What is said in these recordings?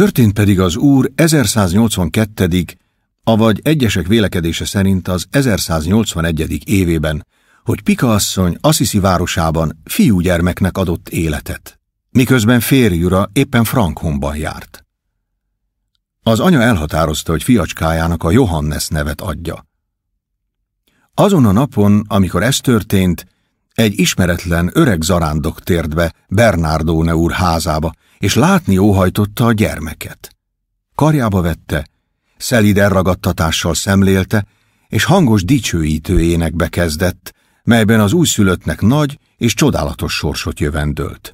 Történt pedig az úr 1182 avagy egyesek vélekedése szerint az 1181. évében, hogy Pika asszony Assisi városában fiúgyermeknek adott életet, miközben férjura éppen Frankhomban járt. Az anya elhatározta, hogy fiacskájának a Johannes nevet adja. Azon a napon, amikor ez történt, egy ismeretlen öreg zarándok tért be Bernardóne úr házába, és látni óhajtotta a gyermeket. Karjába vette, szelid elragadtatással szemlélte, és hangos dicsőítő énekbe kezdett, melyben az újszülöttnek nagy és csodálatos sorsot jövendőlt.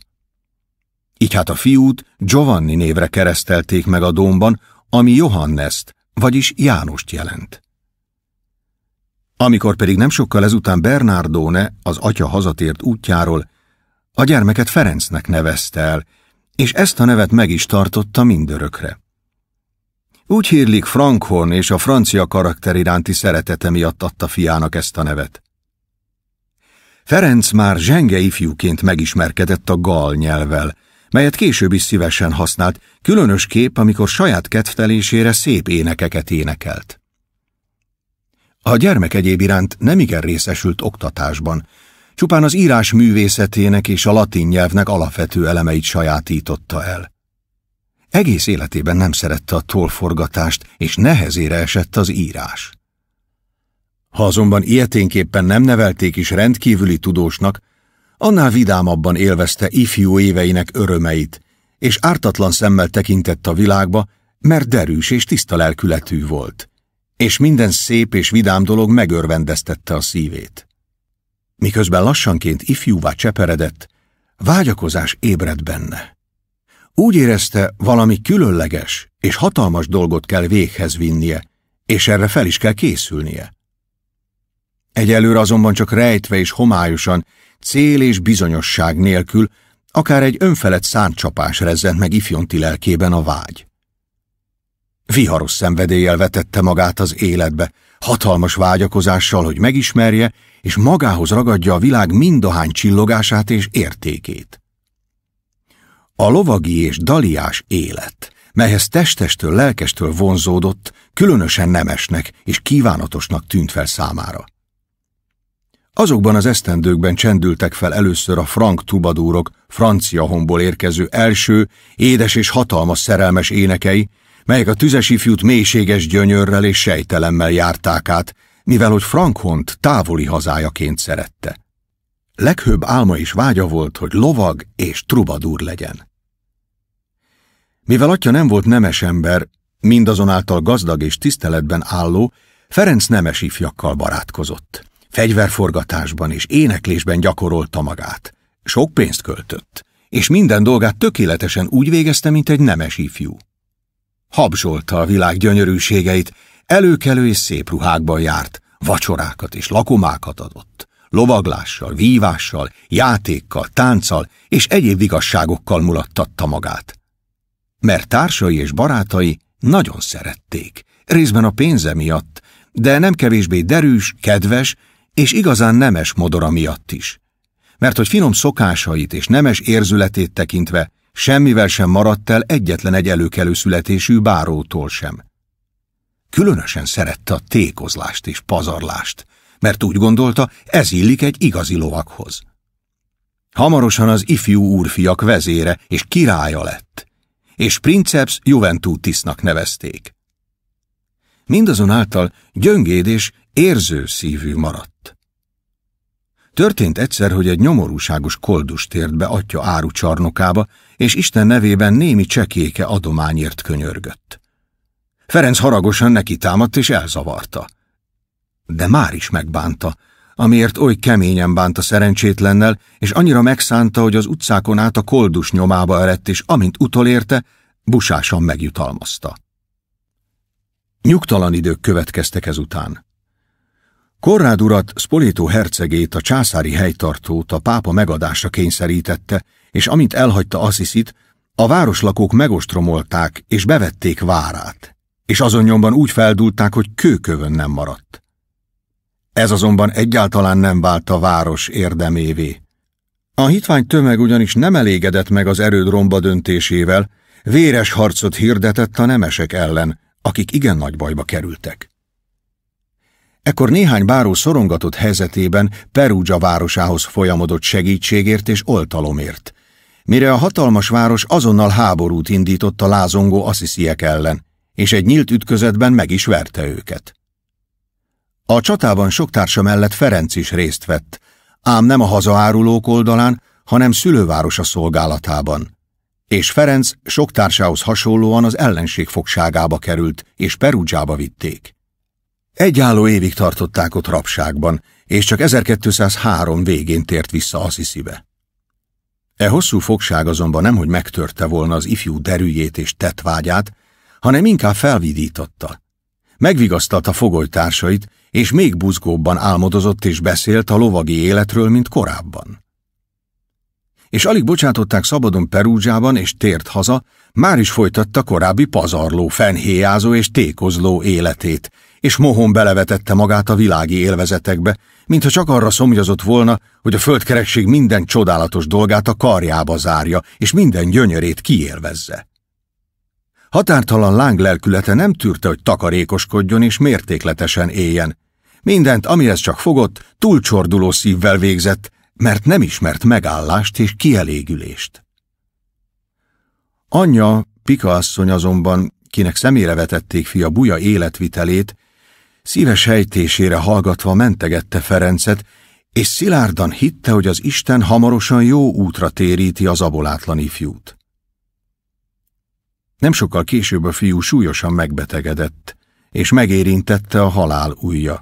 Így hát a fiút Giovanni névre keresztelték meg a domban, ami Johannest, vagyis Jánost jelent. Amikor pedig nem sokkal ezután Bernardone, az atya hazatért útjáról, a gyermeket Ferencnek nevezte el, és ezt a nevet meg is tartotta mindörökre. Úgy hírlik Frankhorn és a francia karakter iránti szeretete miatt adta fiának ezt a nevet. Ferenc már zsenge ifjúként megismerkedett a gal nyelvvel, melyet később is szívesen használt, különös kép, amikor saját kedvtelésére szép énekeket énekelt. A gyermek egyéb iránt nemigen részesült oktatásban, Csupán az írás művészetének és a latin nyelvnek alapvető elemeit sajátította el. Egész életében nem szerette a tolforgatást, és nehezére esett az írás. Ha azonban ilyeténképpen nem nevelték is rendkívüli tudósnak, annál vidámabban élvezte ifjú éveinek örömeit, és ártatlan szemmel tekintett a világba, mert derűs és tiszta lelkületű volt, és minden szép és vidám dolog megörvendeztette a szívét. Miközben lassanként ifjúvá cseperedett, vágyakozás ébredt benne. Úgy érezte, valami különleges és hatalmas dolgot kell véghez vinnie, és erre fel is kell készülnie. Egyelőre azonban csak rejtve és homályosan, cél és bizonyosság nélkül, akár egy önfelett száncsapás rezzent meg ifjonti lelkében a vágy. Viharos szenvedéllyel vetette magát az életbe, hatalmas vágyakozással, hogy megismerje, és magához ragadja a világ mindahány csillogását és értékét. A lovagi és daliás élet, melyhez testestől, lelkestől vonzódott, különösen nemesnek és kívánatosnak tűnt fel számára. Azokban az esztendőkben csendültek fel először a frank tubadúrok francia honból érkező első, édes és hatalmas szerelmes énekei, melyek a tüzes ifjút mélységes gyönyörrel és sejtelemmel járták át, mivel hogy Frankhont távoli hazájaként szerette. Leghőbb álma és vágya volt, hogy lovag és trubadúr legyen. Mivel atya nem volt nemes ember, mindazonáltal gazdag és tiszteletben álló, Ferenc nemes ifjakkal barátkozott. Fegyverforgatásban és éneklésben gyakorolta magát. Sok pénzt költött, és minden dolgát tökéletesen úgy végezte, mint egy nemes ifjú. Habzsolta a világ gyönyörűségeit, előkelő és szép ruhákban járt, vacsorákat és lakomákat adott, lovaglással, vívással, játékkal, tánccal és egyéb vigasságokkal mulattatta magát. Mert társai és barátai nagyon szerették, részben a pénze miatt, de nem kevésbé derűs, kedves és igazán nemes modora miatt is. Mert hogy finom szokásait és nemes érzületét tekintve Semmivel sem maradt el egyetlen egy előkelő születésű bárótól sem. Különösen szerette a tékozlást és pazarlást, mert úgy gondolta, ez illik egy igazi lovakhoz. Hamarosan az ifjú úrfiak vezére és királya lett, és Princeps Juventutisnak nevezték. Mindazonáltal gyöngéd és érző szívű maradt. Történt egyszer, hogy egy nyomorúságos koldus tért be atya csarnokába, és Isten nevében némi csekéke adományért könyörgött. Ferenc haragosan neki támadt és elzavarta. De már is megbánta, amiért oly keményen bánta szerencsétlennel, és annyira megszánta, hogy az utcákon át a koldus nyomába erett, és amint utolérte, busásan megjutalmazta. Nyugtalan idők következtek ezután. Korrád urat, Spolító hercegét, a császári helytartót a pápa megadásra kényszerítette, és amint elhagyta Assisit, a városlakók megostromolták és bevették várát, és azonnyomban úgy feldulták, hogy kőkövön nem maradt. Ez azonban egyáltalán nem vált a város érdemévé. A hitvány tömeg ugyanis nem elégedett meg az erőd romba döntésével, véres harcot hirdetett a nemesek ellen, akik igen nagy bajba kerültek. Ekkor néhány báró szorongatott helyzetében Perugia városához folyamodott segítségért és oltalomért, mire a hatalmas város azonnal háborút indított a lázongó asszisziek ellen, és egy nyílt ütközetben meg is verte őket. A csatában sok társa mellett Ferenc is részt vett, ám nem a hazaárulók oldalán, hanem szülővárosa szolgálatában. És Ferenc sok társához hasonlóan az ellenség fogságába került, és Perugiába vitték. Egyálló évig tartották ott rabságban, és csak 1203 végén tért vissza Assisibe. E hosszú fogság azonban nemhogy megtörte volna az ifjú derűjét és tetvágyát, hanem inkább felvidította. Megvigasztalta fogolytársait, és még buzgóbban álmodozott és beszélt a lovagi életről, mint korábban. És alig bocsátották szabadon Perúzsában, és tért haza, már is folytatta korábbi pazarló, fenhéjázó és tékozló életét, és mohon belevetette magát a világi élvezetekbe, mintha csak arra szomjazott volna, hogy a földkerekség minden csodálatos dolgát a karjába zárja, és minden gyönyörét kiélvezze. Határtalan láng lelkülete nem tűrte, hogy takarékoskodjon és mértékletesen éljen. Mindent, amihez csak fogott, túlcsorduló szívvel végzett, mert nem ismert megállást és kielégülést. Anyja, Pika asszony azonban, kinek szemére vetették fia buja életvitelét, Szíves helytésére hallgatva mentegette Ferencet, és szilárdan hitte, hogy az Isten hamarosan jó útra téríti az abolátlan ifjút. Nem sokkal később a fiú súlyosan megbetegedett, és megérintette a halál ujja.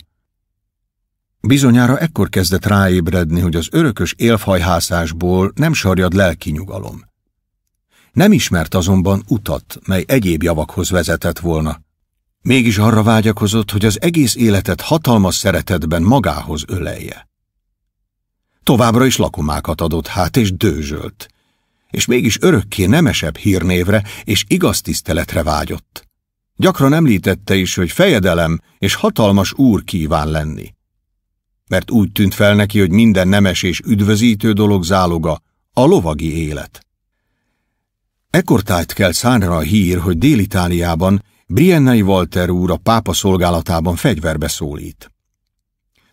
Bizonyára ekkor kezdett ráébredni, hogy az örökös élfajhászásból nem sarjad lelki nyugalom. Nem ismert azonban utat, mely egyéb javakhoz vezetett volna. Mégis arra vágyakozott, hogy az egész életet hatalmas szeretetben magához ölelje. Továbbra is lakomákat adott hát és dőzsölt, és mégis örökké nemesebb hírnévre és igaz tiszteletre vágyott. Gyakran említette is, hogy fejedelem és hatalmas úr kíván lenni. Mert úgy tűnt fel neki, hogy minden nemes és üdvözítő dolog záloga a lovagi élet. Ekkor tájt kell szánra a hír, hogy Dél-Itáliában Briennai Walter úr a pápa szolgálatában fegyverbe szólít.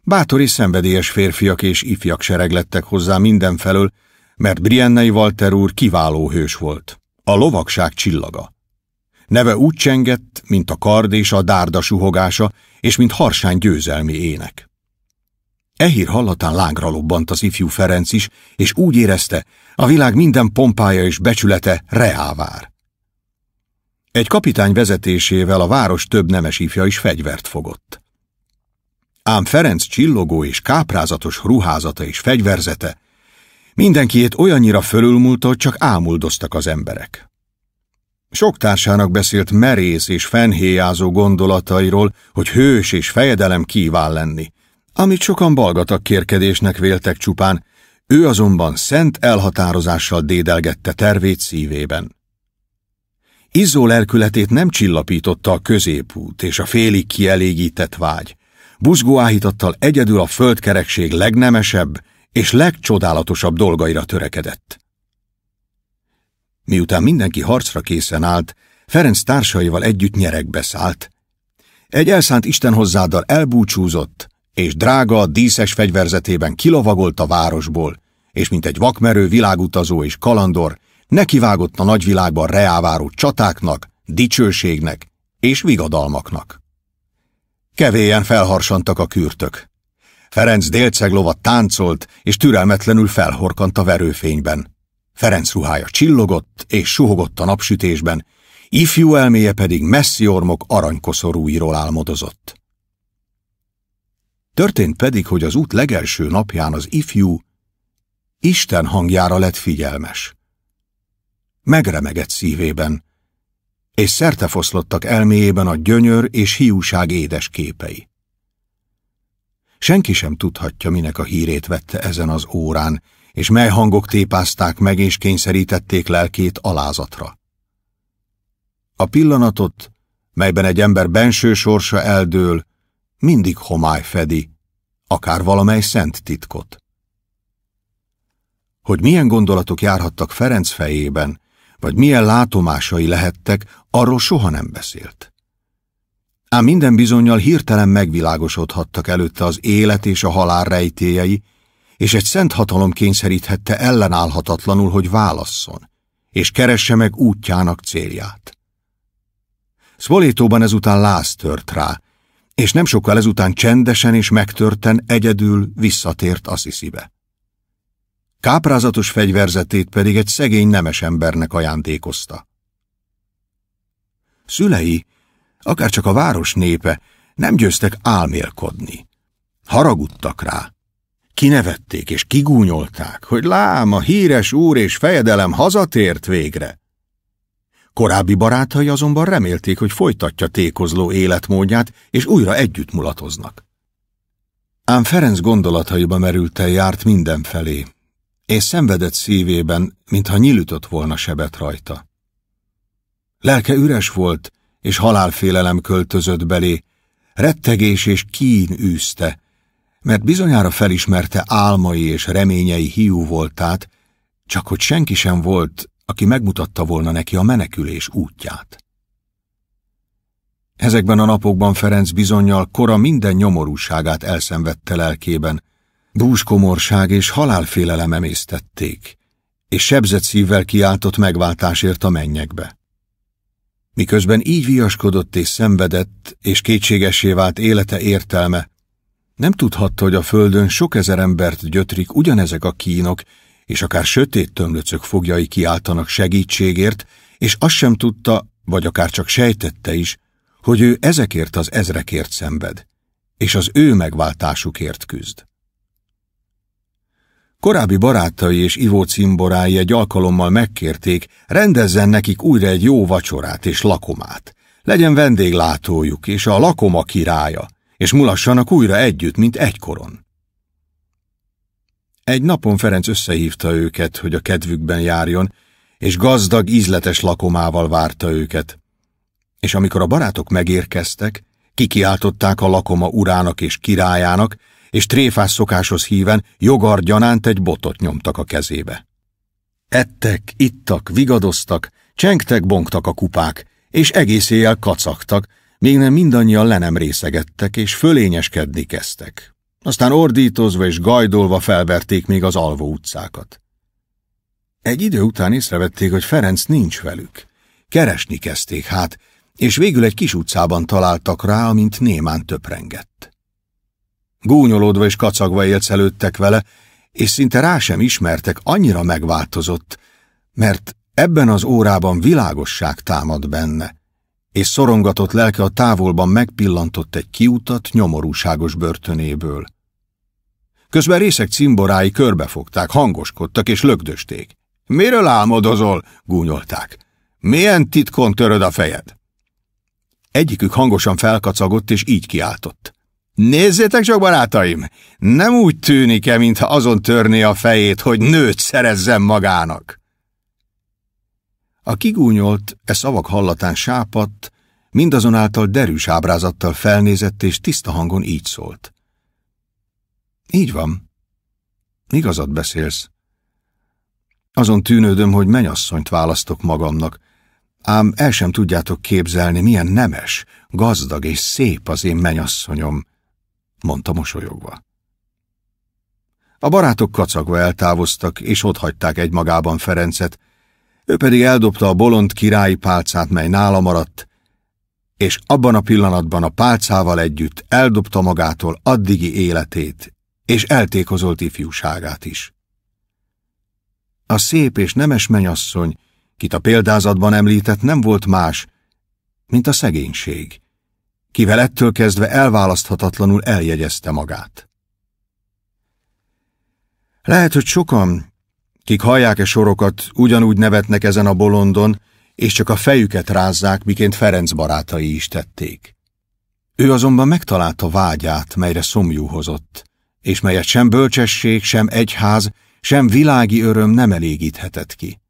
Bátor és szenvedélyes férfiak és ifjak sereglettek hozzá mindenfelől, mert Briennai Walter úr kiváló hős volt, a lovagság csillaga. Neve úgy csengett, mint a kard és a dárda suhogása, és mint harsány győzelmi ének. Ehír hallatán lángra lobbant az ifjú Ferenc is, és úgy érezte, a világ minden pompája és becsülete reávár. Egy kapitány vezetésével a város több nemes ifja is fegyvert fogott. Ám Ferenc csillogó és káprázatos ruházata és fegyverzete mindenkiét olyannyira fölülmúlt, hogy csak ámuldoztak az emberek. Sok társának beszélt merész és fenhéjázó gondolatairól, hogy hős és fejedelem kíván lenni, amit sokan balgatak kérkedésnek véltek csupán, ő azonban szent elhatározással dédelgette tervét szívében. Izzó lelkületét nem csillapította a középút és a félig kielégített vágy. Buzgó áhítattal egyedül a földkerekség legnemesebb és legcsodálatosabb dolgaira törekedett. Miután mindenki harcra készen állt, Ferenc társaival együtt nyerekbe szállt. Egy elszánt Isten hozzáddal elbúcsúzott, és drága, díszes fegyverzetében kilovagolt a városból, és mint egy vakmerő világutazó és kalandor, nekivágott a nagyvilágban reáváró csatáknak, dicsőségnek és vigadalmaknak. Kevéjen felharsantak a kürtök. Ferenc délceglova táncolt és türelmetlenül felhorkant a verőfényben. Ferenc ruhája csillogott és suhogott a napsütésben, ifjú elméje pedig messzi ormok aranykoszorúiról álmodozott. Történt pedig, hogy az út legelső napján az ifjú Isten hangjára lett figyelmes megremegett szívében, és szertefoszlottak elméjében a gyönyör és hiúság édes képei. Senki sem tudhatja, minek a hírét vette ezen az órán, és mely hangok tépázták meg és kényszerítették lelkét alázatra. A pillanatot, melyben egy ember benső sorsa eldől, mindig homály fedi, akár valamely szent titkot. Hogy milyen gondolatok járhattak Ferenc fejében, vagy milyen látomásai lehettek, arról soha nem beszélt. Ám minden bizonyal hirtelen megvilágosodhattak előtte az élet és a halál rejtélyei, és egy szent hatalom kényszeríthette ellenállhatatlanul, hogy válasszon, és keresse meg útjának célját. Szvolétóban ezután láz tört rá, és nem sokkal ezután csendesen és megtörten egyedül visszatért Assisibe. Káprázatos fegyverzetét pedig egy szegény nemes embernek ajándékozta. Szülei, akárcsak a város népe, nem győztek álmélkodni. Haragudtak rá. Kinevették és kigúnyolták, hogy lám, a híres úr és fejedelem hazatért végre. Korábbi barátai azonban remélték, hogy folytatja tékozló életmódját, és újra együtt mulatoznak. Ám Ferenc gondolataiba merült el járt mindenfelé, és szenvedett szívében, mintha nyilütött volna sebet rajta. Lelke üres volt, és halálfélelem költözött belé, rettegés és kín űzte, mert bizonyára felismerte álmai és reményei hiú voltát, csak hogy senki sem volt, aki megmutatta volna neki a menekülés útját. Ezekben a napokban Ferenc bizonyal kora minden nyomorúságát elszenvedte lelkében, Búskomorság és halálfélelem emésztették, és sebzett szívvel kiáltott megváltásért a mennyekbe. Miközben így viaskodott és szenvedett, és kétségesé vált élete értelme, nem tudhatta, hogy a földön sok ezer embert gyötrik ugyanezek a kínok, és akár sötét tömlöcök fogjai kiáltanak segítségért, és azt sem tudta, vagy akár csak sejtette is, hogy ő ezekért az ezrekért szenved, és az ő megváltásukért küzd. Korábbi barátai és Ivó cimborái egy alkalommal megkérték, rendezzen nekik újra egy jó vacsorát és lakomát. Legyen vendéglátójuk és a lakoma királya, és mulassanak újra együtt, mint egykoron. Egy napon Ferenc összehívta őket, hogy a kedvükben járjon, és gazdag, ízletes lakomával várta őket. És amikor a barátok megérkeztek, kikiáltották a lakoma urának és királyának, és tréfás szokáshoz híven jogardyanánt egy botot nyomtak a kezébe. Ettek, ittak, vigadoztak, csengtek, bongtak a kupák, és egész éjjel kacagtak, még nem mindannyian le nem részegettek, és fölényeskedni kezdtek. Aztán ordítozva és gajdolva felverték még az alvó utcákat. Egy idő után észrevették, hogy Ferenc nincs velük. Keresni kezdték hát, és végül egy kis utcában találtak rá, amint némán töprengett. Gúnyolódva és kacagva élcelődtek vele, és szinte rá sem ismertek, annyira megváltozott, mert ebben az órában világosság támad benne, és szorongatott lelke a távolban megpillantott egy kiutat nyomorúságos börtönéből. Közben részek cimborái körbefogták, hangoskodtak és lögdösték. – Miről álmodozol? – gúnyolták. – Milyen titkon töröd a fejed? Egyikük hangosan felkacagott és így kiáltott. Nézzétek csak, barátaim, nem úgy tűnik-e, mintha azon törné a fejét, hogy nőt szerezzen magának. A kigúnyolt, e szavak hallatán sápadt, mindazonáltal derűs ábrázattal felnézett és tiszta hangon így szólt. Így van. Igazat beszélsz. Azon tűnődöm, hogy menyasszonyt választok magamnak, ám el sem tudjátok képzelni, milyen nemes, gazdag és szép az én menyasszonyom mondta mosolyogva. A barátok kacagva eltávoztak, és hagyták egymagában Ferencet, ő pedig eldobta a bolond királyi pálcát, mely nála maradt, és abban a pillanatban a pálcával együtt eldobta magától addigi életét, és eltékozolt ifjúságát is. A szép és nemes menyasszony, kit a példázatban említett, nem volt más, mint a szegénység, kivel ettől kezdve elválaszthatatlanul eljegyezte magát. Lehet, hogy sokan, kik hallják-e sorokat, ugyanúgy nevetnek ezen a bolondon, és csak a fejüket rázzák, miként Ferenc barátai is tették. Ő azonban megtalálta vágyát, melyre szomjú hozott, és melyet sem bölcsesség, sem egyház, sem világi öröm nem elégíthetett ki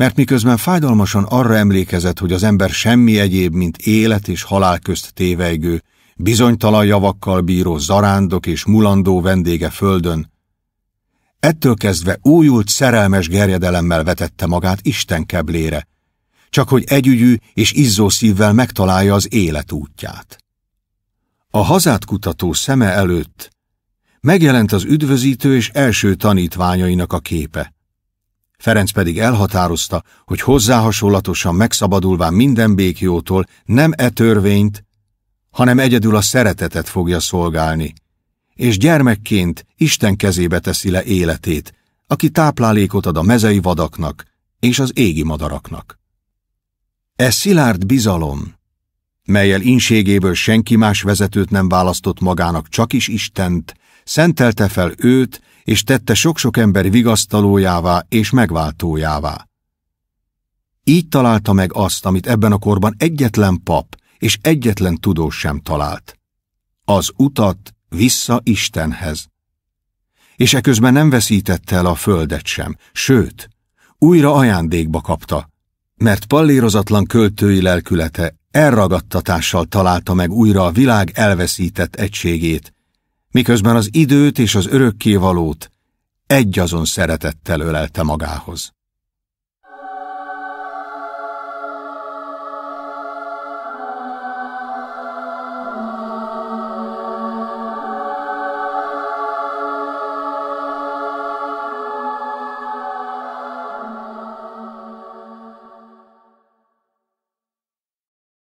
mert miközben fájdalmasan arra emlékezett, hogy az ember semmi egyéb, mint élet és halál közt tévejgő, bizonytalan javakkal bíró zarándok és mulandó vendége földön, ettől kezdve újult szerelmes gerjedelemmel vetette magát Isten keblére, csak hogy együgyű és izzó szívvel megtalálja az élet útját. A hazát kutató szeme előtt megjelent az üdvözítő és első tanítványainak a képe, Ferenc pedig elhatározta, hogy hozzáhasonlatosan megszabadulván minden békjótól nem e törvényt, hanem egyedül a szeretetet fogja szolgálni, és gyermekként Isten kezébe teszi le életét, aki táplálékot ad a mezei vadaknak és az égi madaraknak. E szilárd bizalom, melyel inségéből senki más vezetőt nem választott magának, csak is Istent, szentelte fel őt, és tette sok-sok ember vigasztalójává és megváltójává. Így találta meg azt, amit ebben a korban egyetlen pap és egyetlen tudós sem talált. Az utat vissza Istenhez. És eközben nem veszítette el a földet sem, sőt, újra ajándékba kapta, mert pallírozatlan költői lelkülete elragadtatással találta meg újra a világ elveszített egységét, miközben az időt és az örökkévalót egyazon szeretettel ölelte magához.